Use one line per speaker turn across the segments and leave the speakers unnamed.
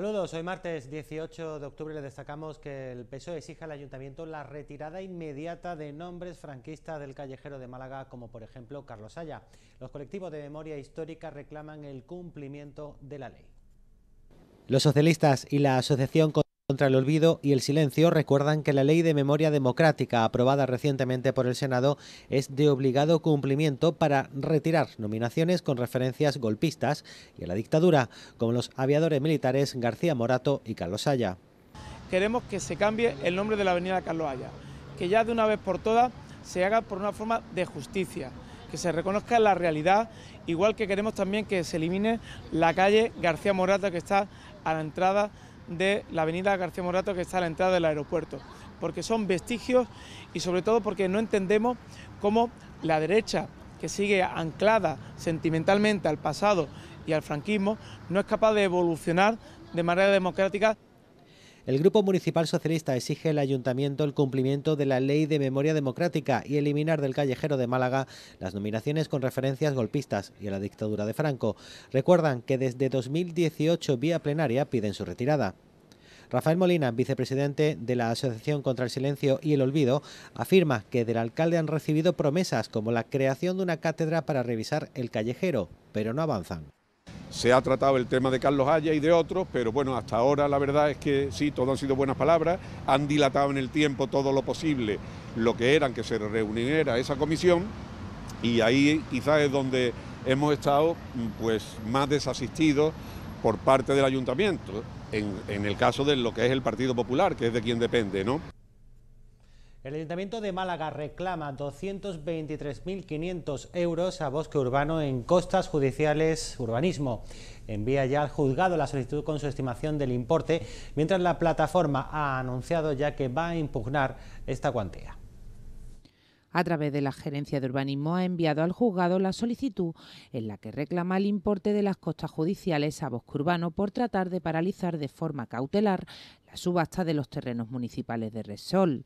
Saludos, hoy martes 18 de octubre le destacamos que el PSOE exige al Ayuntamiento la retirada inmediata de nombres franquistas del callejero de Málaga, como por ejemplo Carlos Haya. Los colectivos de memoria histórica reclaman el cumplimiento de la ley. Los socialistas y la Asociación contra el olvido y el silencio recuerdan que la Ley de Memoria Democrática, aprobada recientemente por el Senado, es de obligado cumplimiento para retirar nominaciones con referencias golpistas y a la dictadura, como los aviadores militares García Morato y Carlos Haya.
Queremos que se cambie el nombre de la avenida Carlos Haya, que ya de una vez por todas se haga por una forma de justicia, que se reconozca la realidad, igual que queremos también que se elimine la calle García Morato que está a la entrada de la avenida García Morato que está a la entrada del aeropuerto, porque son vestigios y sobre todo porque no entendemos cómo la derecha, que sigue anclada sentimentalmente al pasado y al franquismo, no es capaz de evolucionar de manera democrática
el Grupo Municipal Socialista exige al Ayuntamiento el cumplimiento de la Ley de Memoria Democrática y eliminar del callejero de Málaga las nominaciones con referencias golpistas y a la dictadura de Franco. Recuerdan que desde 2018 vía plenaria piden su retirada. Rafael Molina, vicepresidente de la Asociación contra el Silencio y el Olvido, afirma que del alcalde han recibido promesas como la creación de una cátedra para revisar el callejero, pero no avanzan.
Se ha tratado el tema de Carlos Haya y de otros, pero bueno, hasta ahora la verdad es que sí, todo han sido buenas palabras, han dilatado en el tiempo todo lo posible lo que eran que se reuniera esa comisión y ahí quizás es donde hemos estado mm, pues más desasistidos por parte del ayuntamiento, en, en el caso de lo que es el Partido Popular, que es de quien depende, ¿no?
El Ayuntamiento de Málaga reclama 223.500 euros a Bosque Urbano en costas judiciales urbanismo. Envía ya al juzgado la solicitud con su estimación del importe, mientras la plataforma ha anunciado ya que va a impugnar esta cuantía
a través de la Gerencia de Urbanismo, ha enviado al juzgado la solicitud en la que reclama el importe de las costas judiciales a Bosque Urbano por tratar de paralizar de forma cautelar la subasta de los terrenos municipales de Resol.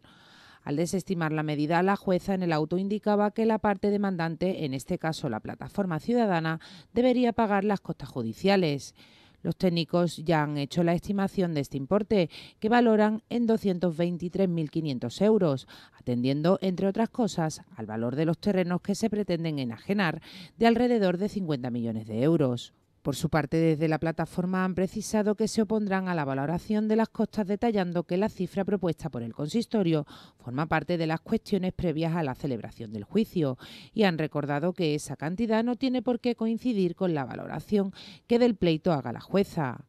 Al desestimar la medida, la jueza en el auto indicaba que la parte demandante, en este caso la plataforma ciudadana, debería pagar las costas judiciales. Los técnicos ya han hecho la estimación de este importe, que valoran en 223.500 euros, atendiendo, entre otras cosas, al valor de los terrenos que se pretenden enajenar, de alrededor de 50 millones de euros. Por su parte, desde la plataforma han precisado que se opondrán a la valoración de las costas, detallando que la cifra propuesta por el consistorio forma parte de las cuestiones previas a la celebración del juicio y han recordado que esa cantidad no tiene por qué coincidir con la valoración que del pleito haga la jueza.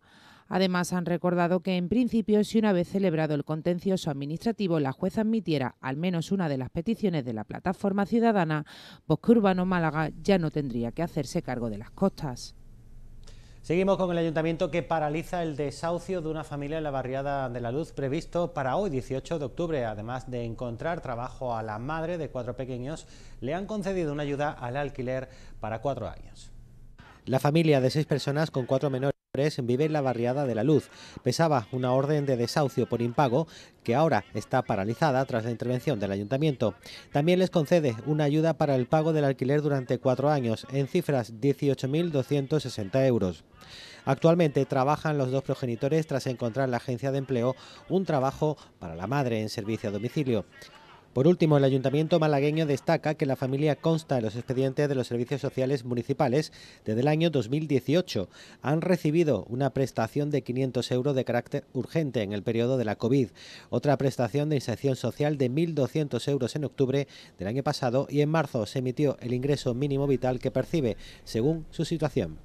Además, han recordado que, en principio, si una vez celebrado el contencioso administrativo la jueza admitiera al menos una de las peticiones de la plataforma ciudadana, Bosque Urbano Málaga ya no tendría que hacerse cargo de las costas.
Seguimos con el ayuntamiento que paraliza el desahucio de una familia en la barriada de la Luz previsto para hoy 18 de octubre. Además de encontrar trabajo a la madre de cuatro pequeños, le han concedido una ayuda al alquiler para cuatro años. La familia de seis personas con cuatro menores vive en la barriada de La Luz. Pesaba una orden de desahucio por impago que ahora está paralizada tras la intervención del ayuntamiento. También les concede una ayuda para el pago del alquiler durante cuatro años en cifras 18.260 euros. Actualmente trabajan los dos progenitores tras encontrar la agencia de empleo un trabajo para la madre en servicio a domicilio. Por último, el Ayuntamiento malagueño destaca que la familia consta en los expedientes de los servicios sociales municipales desde el año 2018. Han recibido una prestación de 500 euros de carácter urgente en el periodo de la COVID, otra prestación de inserción social de 1.200 euros en octubre del año pasado y en marzo se emitió el ingreso mínimo vital que percibe según su situación.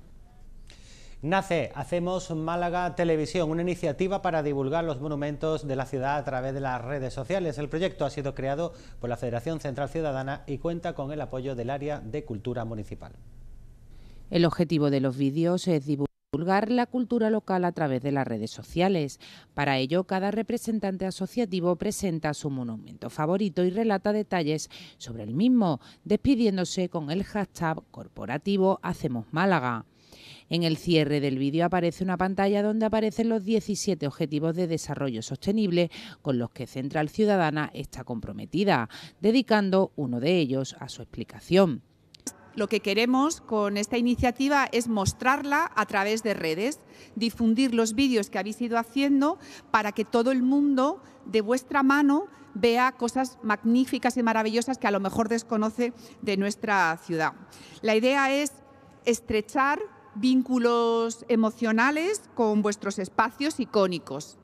Nace Hacemos Málaga Televisión, una iniciativa para divulgar los monumentos de la ciudad a través de las redes sociales. El proyecto ha sido creado por la Federación Central Ciudadana y cuenta con el apoyo del área de cultura municipal.
El objetivo de los vídeos es divulgar la cultura local a través de las redes sociales. Para ello, cada representante asociativo presenta su monumento favorito y relata detalles sobre el mismo, despidiéndose con el hashtag corporativo Hacemos Málaga. En el cierre del vídeo aparece una pantalla donde aparecen los 17 Objetivos de Desarrollo Sostenible con los que Central Ciudadana está comprometida, dedicando uno de ellos a su explicación. Lo que queremos con esta iniciativa es mostrarla a través de redes, difundir los vídeos que habéis ido haciendo para que todo el mundo de vuestra mano vea cosas magníficas y maravillosas que a lo mejor desconoce de nuestra ciudad. La idea es estrechar vínculos emocionales con vuestros espacios icónicos.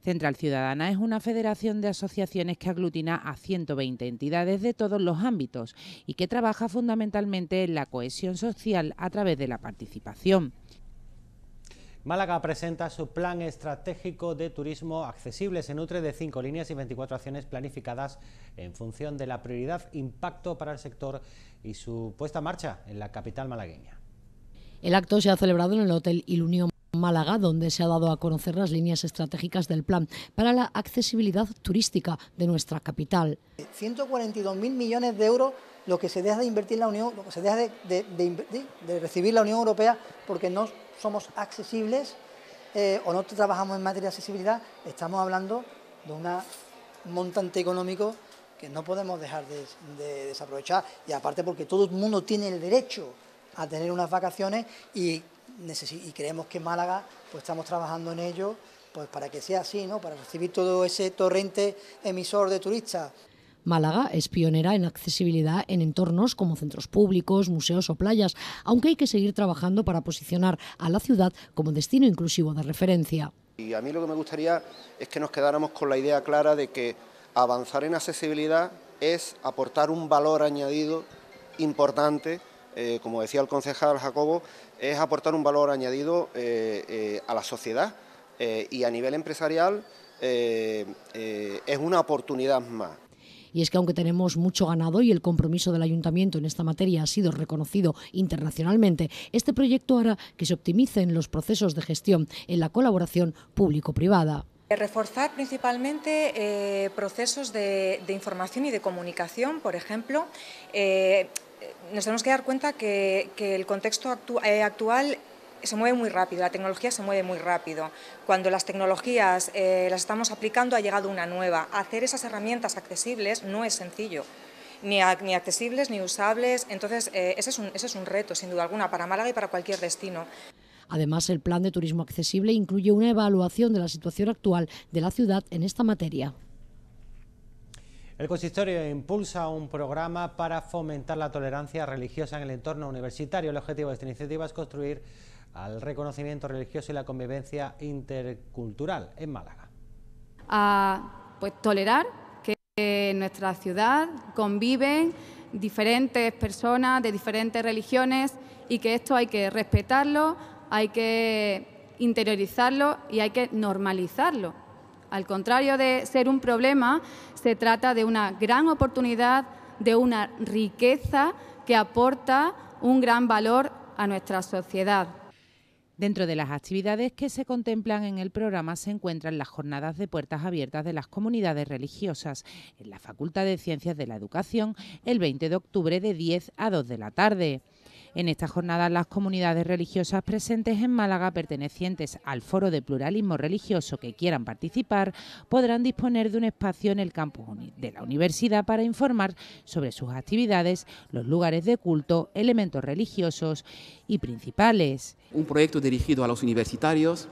Central Ciudadana es una federación de asociaciones que aglutina a 120 entidades de todos los ámbitos y que trabaja fundamentalmente en la cohesión social a través de la participación.
Málaga presenta su plan estratégico de turismo accesible. Se nutre de cinco líneas y 24 acciones planificadas en función de la prioridad, impacto para el sector y su puesta en marcha en la capital malagueña.
El acto se ha celebrado en el Hotel Ilunión Málaga, donde se ha dado a conocer las líneas estratégicas del plan para la accesibilidad turística de nuestra capital. 142.000 millones de euros lo que se deja de invertir la Unión, lo que se deja de, de, recibir la Unión Europea porque no somos accesibles eh, o no trabajamos en materia de accesibilidad, estamos hablando de un montante económico que no podemos dejar de desaprovechar y aparte porque todo el mundo tiene el derecho a tener unas vacaciones y, creemos que en Málaga pues estamos trabajando en ello pues para que sea así, ¿no? para recibir todo ese torrente emisor de turistas. Málaga es pionera en accesibilidad en entornos como centros públicos, museos o playas, aunque hay que seguir trabajando para posicionar a la ciudad como destino inclusivo de referencia.
Y a mí lo que me gustaría es que nos quedáramos con la idea clara de que avanzar en accesibilidad es aportar un valor añadido importante eh, como decía el concejal Jacobo, es aportar un valor añadido eh, eh, a la sociedad y a nivel empresarial es una oportunidad más.
Y es que aunque tenemos mucho ganado y el compromiso del ayuntamiento en esta materia ha sido reconocido internacionalmente, este proyecto hará que se optimicen los procesos de gestión en la colaboración público-privada.
Reforzar principalmente procesos de, información y de comunicación, por ejemplo, nos tenemos que dar cuenta que, el contexto eh, actual se mueve muy rápido, la tecnología se mueve muy rápido. Cuando las tecnologías eh, las estamos aplicando ha llegado una nueva. Hacer esas herramientas accesibles no es sencillo. Ni, accesibles ni usables. Entonces, eh, ese, es un, ese es un reto, sin duda alguna, para Málaga y para cualquier destino.
Además, el plan de turismo accesible incluye una evaluación de la situación actual de la ciudad en esta materia.
El
consistorio impulsa un programa para fomentar la tolerancia religiosa en el entorno universitario. El objetivo de esta iniciativa es construir el reconocimiento religioso y la convivencia intercultural en Málaga.
A pues, tolerar que en nuestra ciudad conviven diferentes personas de diferentes religiones y que esto hay que respetarlo, hay que interiorizarlo y hay que normalizarlo. Al contrario de ser un problema, se trata de una gran oportunidad, de una riqueza que aporta un gran
valor a nuestra sociedad. Dentro de las actividades que se contemplan en el programa se encuentran las jornadas de puertas abiertas de las comunidades religiosas en la Facultad de Ciencias de la Educación el 20 de octubre de 10 a 2 de la tarde. En esta jornada las comunidades religiosas presentes en Málaga pertenecientes al Foro de Pluralismo Religioso que quieran participar podrán disponer de un espacio en el campus de la universidad para informar sobre sus actividades, los lugares de culto, elementos religiosos y principales.
Un proyecto dirigido a los universitarios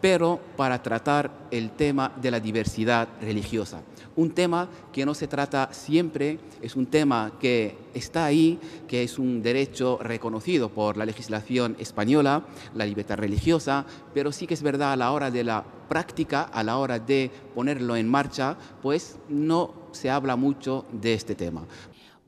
pero para tratar el tema de la diversidad religiosa. Un tema que no se trata siempre, es un tema que está ahí, que es un derecho reconocido por la legislación española, la libertad religiosa, pero sí que es verdad a la hora de la práctica, a la hora de ponerlo en marcha, pues no se habla mucho de este tema.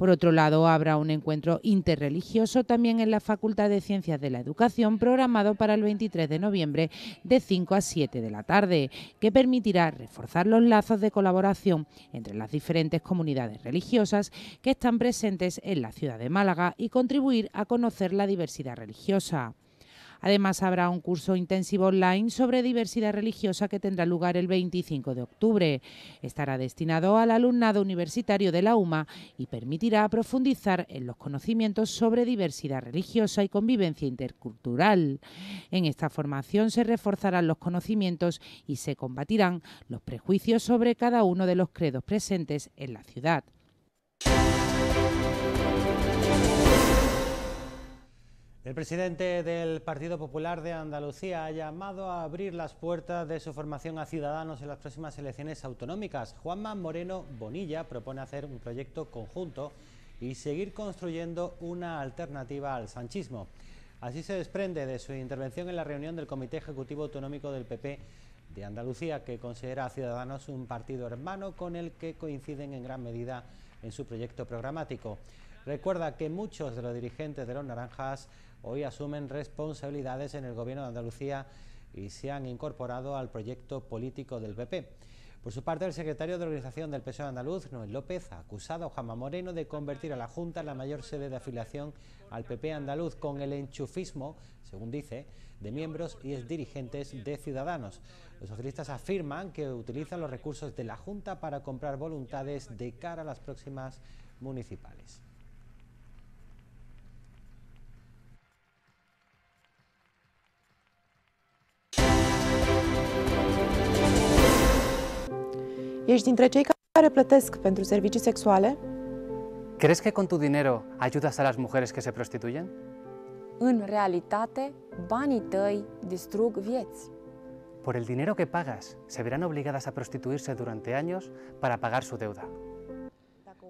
Por otro lado, habrá un encuentro interreligioso también en la Facultad de Ciencias de la Educación programado para el 23 de noviembre de 5 a 7 de la tarde, que permitirá reforzar los lazos de colaboración entre las diferentes comunidades religiosas que están presentes en la ciudad de Málaga y contribuir a conocer la diversidad religiosa. Además, habrá un curso intensivo online sobre diversidad religiosa que tendrá lugar el 25 de octubre. Estará destinado al alumnado universitario de la UMA y permitirá profundizar en los conocimientos sobre diversidad religiosa y convivencia intercultural. En esta formación se reforzarán los conocimientos y se combatirán los prejuicios sobre cada uno de los credos presentes en la ciudad.
El presidente del Partido Popular de Andalucía ha llamado a abrir las puertas de su formación a ciudadanos en las próximas elecciones autonómicas. Juanma Moreno Bonilla propone hacer un proyecto conjunto y seguir construyendo una alternativa al sanchismo. Así se desprende de su intervención en la reunión del Comité Ejecutivo Autonómico del PP de Andalucía, que considera a Ciudadanos un partido hermano con el que coinciden en gran medida en su proyecto programático. Recuerda que muchos de los dirigentes de los Naranjas hoy asumen responsabilidades en el Gobierno de Andalucía y se han incorporado al proyecto político del PP. Por su parte, el secretario de Organización del PSOE andaluz, Noel López, ha acusado a Juanma Moreno de convertir a la Junta en la mayor sede de afiliación al PP andaluz con el enchufismo, según dice, de miembros y exdirigentes de Ciudadanos. Los socialistas afirman que utilizan los recursos de la Junta para comprar voluntades de cara a las próximas municipales. dintre ¿Crees que con tu dinero ayudas a las mujeres que se prostituyen?
En realidad, banii tăi distrug vieți.
Por el dinero que pagas, se verán obligadas a prostituirse durante años para pagar su deuda.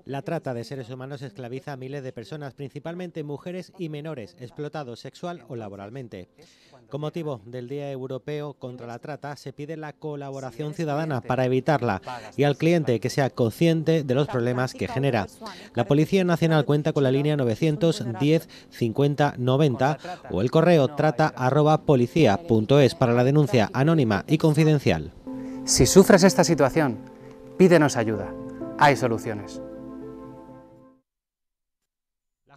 La trata de seres humanos esclaviza a miles de personas, principalmente mujeres y menores, explotados sexual o laboralmente. Con motivo del Día Europeo contra la Trata, se pide la colaboración ciudadana para evitarla y al cliente que sea consciente de los problemas que genera. La Policía Nacional cuenta con la línea 910 50 90 o el correo trata@policía.es para la denuncia anónima y confidencial. Si sufres esta situación, pídenos ayuda. Hay soluciones.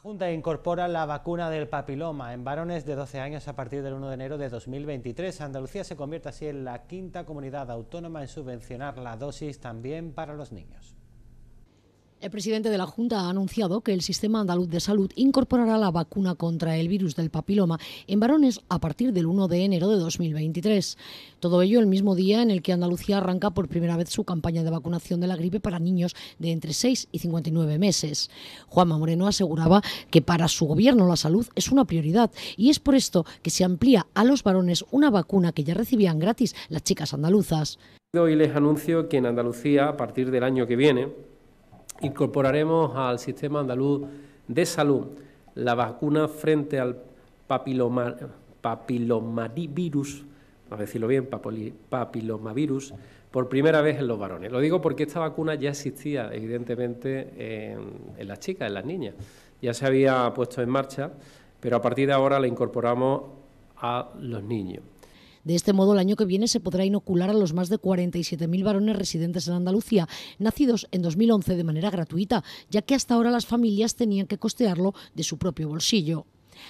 Junta incorpora la vacuna del papiloma en varones de 12 años a partir del 1 de enero de 2023. Andalucía se convierte así en la quinta comunidad autónoma en subvencionar la dosis también para los niños.
El presidente de la Junta ha anunciado que el Sistema Andaluz de Salud incorporará la vacuna contra el virus del papiloma en varones a partir del 1 de enero de 2023. Todo ello el mismo día en el que Andalucía arranca por primera vez su campaña de vacunación de la gripe para niños de entre 6 y 59 meses. Juanma Moreno aseguraba que para su gobierno la salud es una prioridad y es por esto que se amplía a los varones una vacuna que ya recibían gratis las chicas andaluzas.
Hoy les anuncio que en Andalucía, a partir del año que viene, incorporaremos al sistema andaluz de salud la vacuna frente al papilomavirus, a decirlo bien, papilomavirus, por primera vez en los varones. Lo digo porque esta vacuna ya existía, evidentemente, en las chicas, en las niñas. Ya se había puesto en marcha, pero a partir de ahora la incorporamos a los niños.
De este modo, el año que viene se podrá inocular a los más de 47.000 varones residentes en Andalucía, nacidos en 2011 de manera gratuita, ya que hasta ahora las familias tenían que costearlo de su propio bolsillo.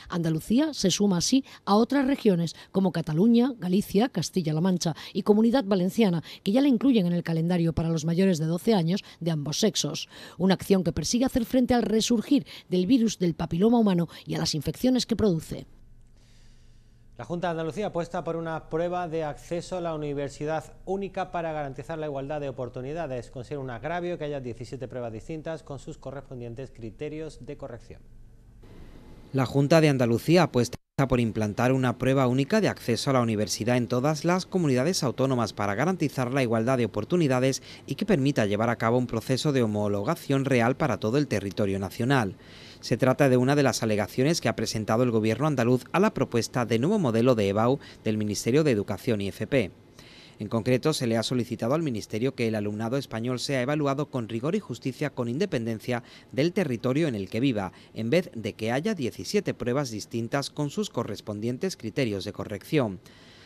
Andalucía se suma así a otras regiones como Cataluña, Galicia, Castilla-La Mancha y Comunidad Valenciana, que ya la incluyen en el calendario para los mayores de 12 años de ambos sexos. Una acción que persigue hacer frente al resurgir del virus del papiloma humano y a las infecciones que produce.
La Junta de Andalucía apuesta por una prueba de acceso a la universidad única para garantizar la igualdad de oportunidades. Considera un agravio que haya 17 pruebas distintas con sus correspondientes criterios de corrección.
La Junta de Andalucía apuesta Está por implantar una prueba única de acceso a la universidad en todas las comunidades autónomas para garantizar la igualdad de oportunidades y que permita llevar a cabo un proceso de homologación real para todo el territorio nacional. Se trata de una de las alegaciones que ha presentado el Gobierno andaluz a la propuesta de nuevo modelo de EBAU del Ministerio de Educación y e FP. En concreto, se le ha solicitado al Ministerio que el alumnado español sea evaluado con rigor y justicia con independencia del territorio en el que viva, en vez de que haya 17 pruebas distintas con sus correspondientes criterios de corrección.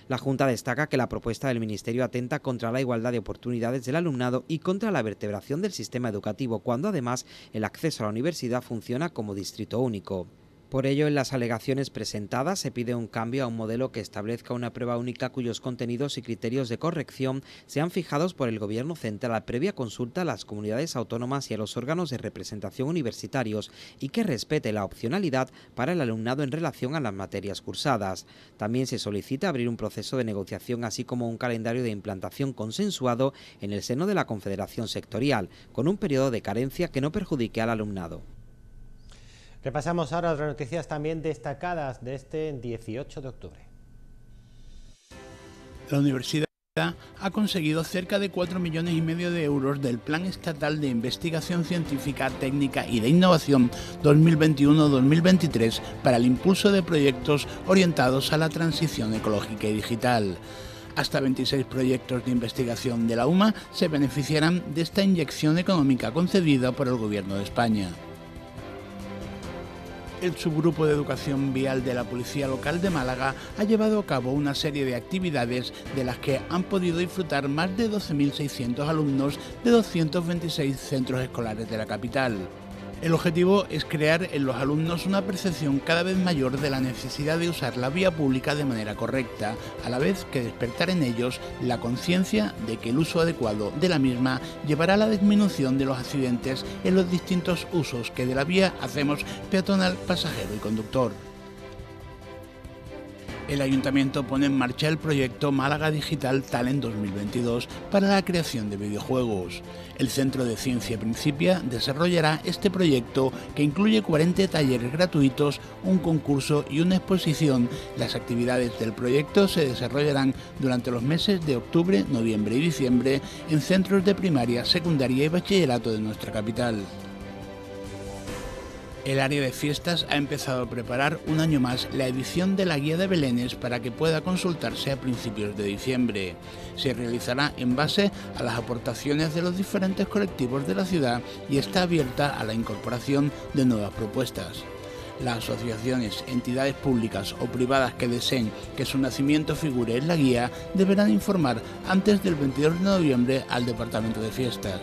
La Junta destaca que la propuesta del Ministerio atenta contra la igualdad de oportunidades del alumnado y contra la vertebración del sistema educativo, cuando además el acceso a la universidad funciona como distrito único. Por ello, en las alegaciones presentadas se pide un cambio a un modelo que establezca una prueba única cuyos contenidos y criterios de corrección sean fijados por el Gobierno central a previa consulta a las comunidades autónomas y a los órganos de representación universitarios y que respete la opcionalidad para el alumnado en relación a las materias cursadas. También se solicita abrir un proceso de negociación así como un calendario de implantación consensuado en el seno de la Confederación Sectorial, con un periodo de carencia que no perjudique al alumnado.
Repasamos ahora otras noticias también destacadas
de este 18 de octubre. La universidad ha conseguido cerca de 4 millones y medio de euros del Plan Estatal de Investigación Científica, Técnica y de Innovación 2021-2023 para el impulso de proyectos orientados a la transición ecológica y digital. Hasta 26 proyectos de investigación de la UMA se beneficiarán de esta inyección económica concedida por el Gobierno de España. El subgrupo de educación vial de la Policía Local de Málaga ha llevado a cabo una serie de actividades de las que han podido disfrutar más de 12.600 alumnos de 226 centros escolares de la capital. El objetivo es crear en los alumnos una percepción cada vez mayor de la necesidad de usar la vía pública de manera correcta, a la vez que despertar en ellos la conciencia de que el uso adecuado de la misma llevará a la disminución de los accidentes en los distintos usos que de la vía hacemos peatonal, pasajero y conductor el ayuntamiento pone en marcha el proyecto Málaga Digital Talent 2022 para la creación de videojuegos. El Centro de Ciencia Principia desarrollará este proyecto que incluye 40 talleres gratuitos, un concurso y una exposición. Las actividades del proyecto se desarrollarán durante los meses de octubre, noviembre y diciembre en centros de primaria, secundaria y bachillerato de nuestra capital. El área de fiestas ha empezado a preparar un año más la edición de la guía de Belénes para que pueda consultarse a principios de diciembre. Se realizará en base a las aportaciones de los diferentes colectivos de la ciudad y está abierta a la incorporación de nuevas propuestas las asociaciones, entidades públicas o privadas que deseen que su nacimiento figure en la guía deberán informar antes del 22 de noviembre al Departamento de Fiestas.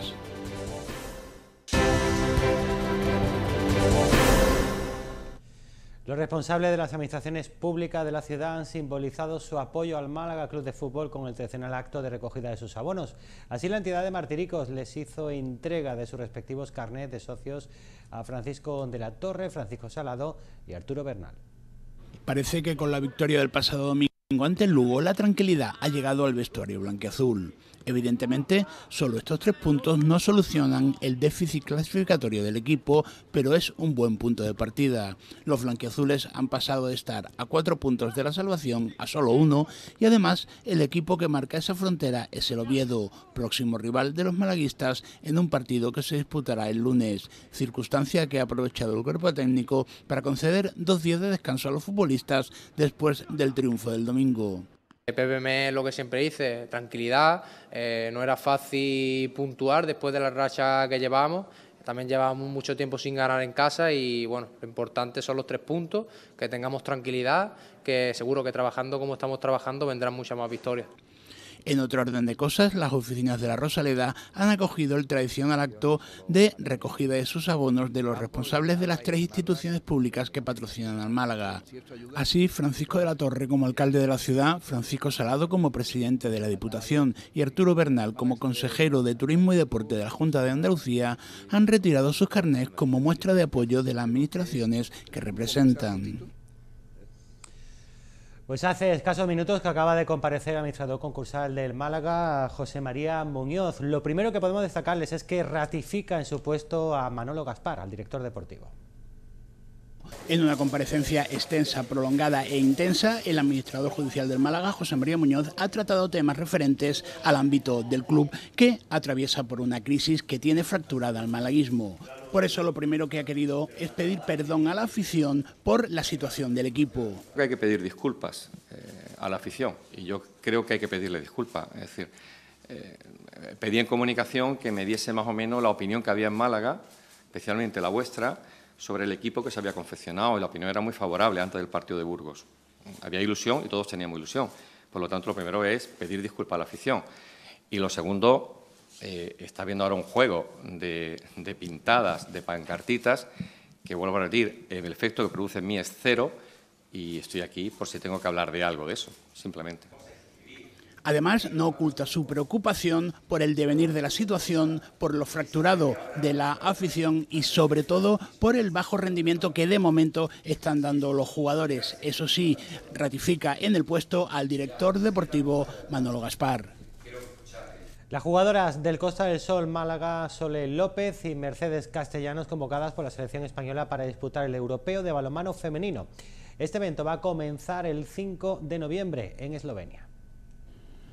Los responsables de las
administraciones públicas de la ciudad han simbolizado su apoyo al Málaga Club de Fútbol con el tradicional acto de recogida de sus abonos. Así la entidad de Martiricos les hizo entrega de sus respectivos carnets de socios a Francisco de la Torre, Francisco Salado y Arturo Bernal.
Parece que con la victoria del pasado domingo ante el Lugo la tranquilidad ha llegado al vestuario blanqueazul. Evidentemente, solo estos tres puntos no solucionan el déficit clasificatorio del equipo, pero es un buen punto de partida. Los blanquiazules han pasado de estar a cuatro puntos de la salvación a solo uno y además el equipo que marca esa frontera es el Oviedo, próximo rival de los malaguistas en un partido que se disputará el lunes, circunstancia que ha aprovechado el cuerpo técnico para conceder dos días de descanso a los futbolistas después del triunfo del domingo.
El PPM es lo que siempre hice, tranquilidad, eh, no era fácil puntuar después de la racha que llevábamos, también llevábamos mucho tiempo sin ganar en casa y bueno, lo importante son los tres puntos, que tengamos tranquilidad, que seguro que trabajando como estamos trabajando vendrán muchas más victorias.
En otro orden de cosas, las oficinas de la Rosaleda han acogido el tradicional acto de recogida de sus abonos de los responsables de las tres instituciones públicas que patrocinan al Málaga. Así, Francisco de la Torre como alcalde de la ciudad, Francisco Salado como presidente de la Diputación y Arturo Bernal como consejero de Turismo y Deporte de la Junta de Andalucía han retirado sus carnets como muestra de apoyo de las administraciones que representan.
Pues hace escasos minutos que acaba de comparecer el administrador concursal del Málaga, José María Muñoz. Lo primero que podemos destacarles es que ratifica en su puesto
a Manolo Gaspar, al director deportivo. En una comparecencia extensa, prolongada e intensa, el administrador judicial del Málaga, José María Muñoz, ha tratado temas referentes al ámbito del club que atraviesa por una crisis que tiene fracturada al malaguismo. Por eso lo primero que ha querido es pedir perdón a la afición por la situación del equipo.
Hay que pedir disculpas eh, a la afición y yo creo que hay que pedirle disculpas. Es decir, eh, pedí en comunicación que me diese más o menos la opinión que había en Málaga, especialmente la vuestra, sobre el equipo que se había confeccionado y la opinión era muy favorable antes del partido de Burgos. Había ilusión y todos teníamos ilusión. Por lo tanto, lo primero es pedir disculpas a la afición. Y lo segundo, eh, está viendo ahora un juego de, de, pintadas, de pancartitas, que vuelvo a repetir, el efecto que produce en mí es cero y estoy aquí por si tengo que hablar de algo de eso, simplemente.
Además, no oculta su preocupación por el devenir de la situación, por lo fracturado de la afición y sobre todo por el bajo rendimiento que de momento están dando los jugadores. Eso sí, ratifica en el puesto al director deportivo Manolo Gaspar.
Las jugadoras del Costa del Sol, Málaga, Sole López y Mercedes Castellanos convocadas por la selección española para disputar el europeo de balonmano femenino. Este evento va a comenzar el 5 de noviembre en Eslovenia.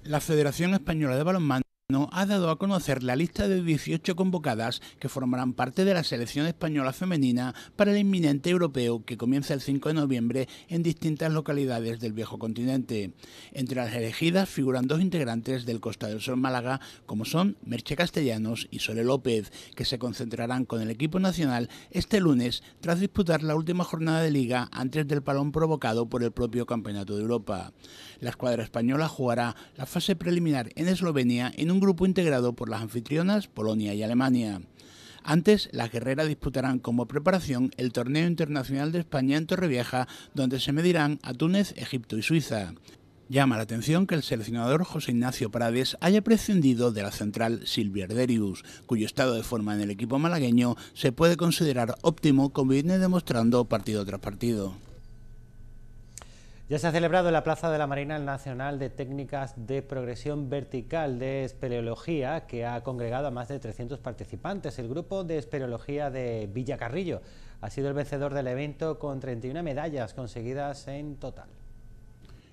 La Federación Española de Balonmano ha dado a conocer la lista de 18 convocadas que formarán parte de la selección española femenina para el inminente europeo que comienza el 5 de noviembre en distintas localidades del viejo continente. Entre las elegidas figuran dos integrantes del Costa del Sol Málaga, como son Merche Castellanos y Sole López, que se concentrarán con el equipo nacional este lunes tras disputar la última jornada de liga antes del palón provocado por el propio Campeonato de Europa. La escuadra española jugará la fase preliminar en Eslovenia en un un grupo integrado por las anfitrionas Polonia y Alemania. Antes, las guerreras disputarán como preparación el Torneo Internacional de España en Torrevieja, donde se medirán a Túnez, Egipto y Suiza. Llama la atención que el seleccionador José Ignacio Prades haya prescindido de la central Silvia Arderius, cuyo estado de forma en el equipo malagueño se puede considerar óptimo como viene demostrando partido tras partido.
Ya se ha celebrado en la Plaza de la Marina el Nacional de Técnicas de Progresión Vertical de Espeleología, que ha congregado a más de 300 participantes. El grupo de espeleología de Villacarrillo ha sido el vencedor del evento con 31 medallas conseguidas en total.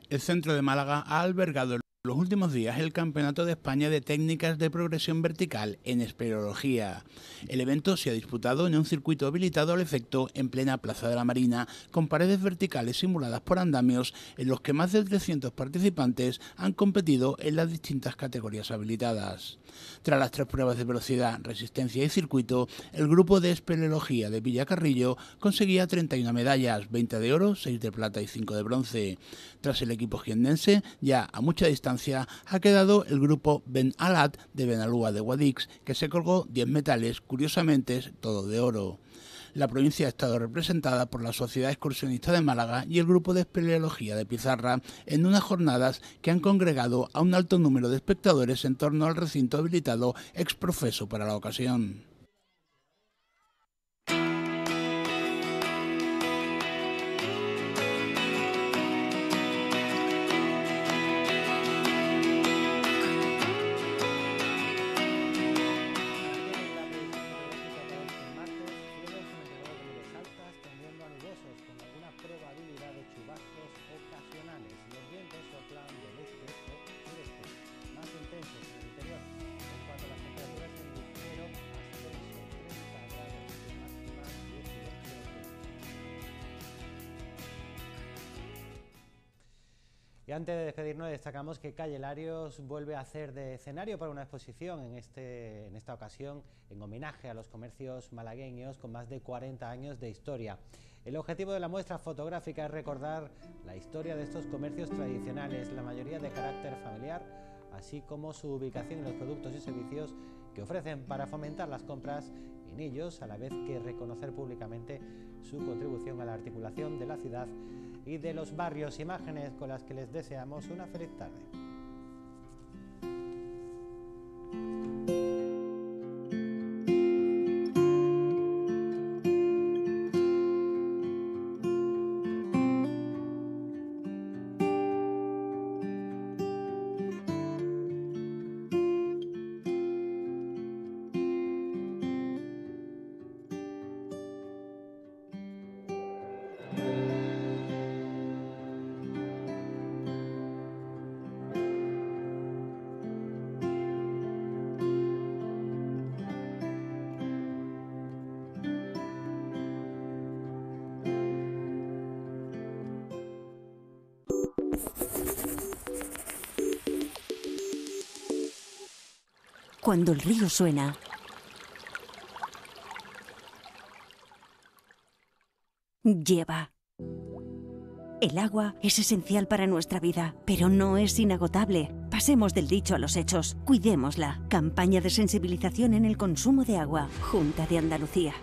El centro de Málaga ha albergado el los últimos días el Campeonato de España de Técnicas de Progresión Vertical en Espeleología. El evento se ha disputado en un circuito habilitado al efecto en plena Plaza de la Marina, con paredes verticales simuladas por andamios en los que más de 300 participantes han competido en las distintas categorías habilitadas. Tras las tres pruebas de velocidad, resistencia y circuito, el grupo de Espeleología de Villacarrillo conseguía 31 medallas, 20 de oro, 6 de plata y 5 de bronce. Tras el equipo giendense, ya a mucha distancia, ha quedado el grupo Ben Alat de Benalúa de Guadix, que se colgó 10 metales, curiosamente todo de oro. La provincia ha estado representada por la Sociedad Excursionista de Málaga y el Grupo de Espeleología de Pizarra en unas jornadas que han congregado a un alto número de espectadores en torno al recinto habilitado exprofeso para la ocasión.
Y antes de despedirnos, destacamos que Calle Larios vuelve a hacer de escenario para una exposición, en, este, en esta ocasión en homenaje a los comercios malagueños con más de 40 años de historia. El objetivo de la muestra fotográfica es recordar la historia de estos comercios tradicionales, la mayoría de carácter familiar, así como su ubicación en los productos y servicios que ofrecen para fomentar las compras en ellos, a la vez que reconocer públicamente su contribución a la articulación de la ciudad y de los barrios imágenes con las que les deseamos una feliz tarde.
cuando el río suena. Lleva. El agua es esencial para nuestra vida, pero no es inagotable. Pasemos del dicho a los hechos. Cuidémosla. Campaña de sensibilización en el consumo de agua. Junta de Andalucía.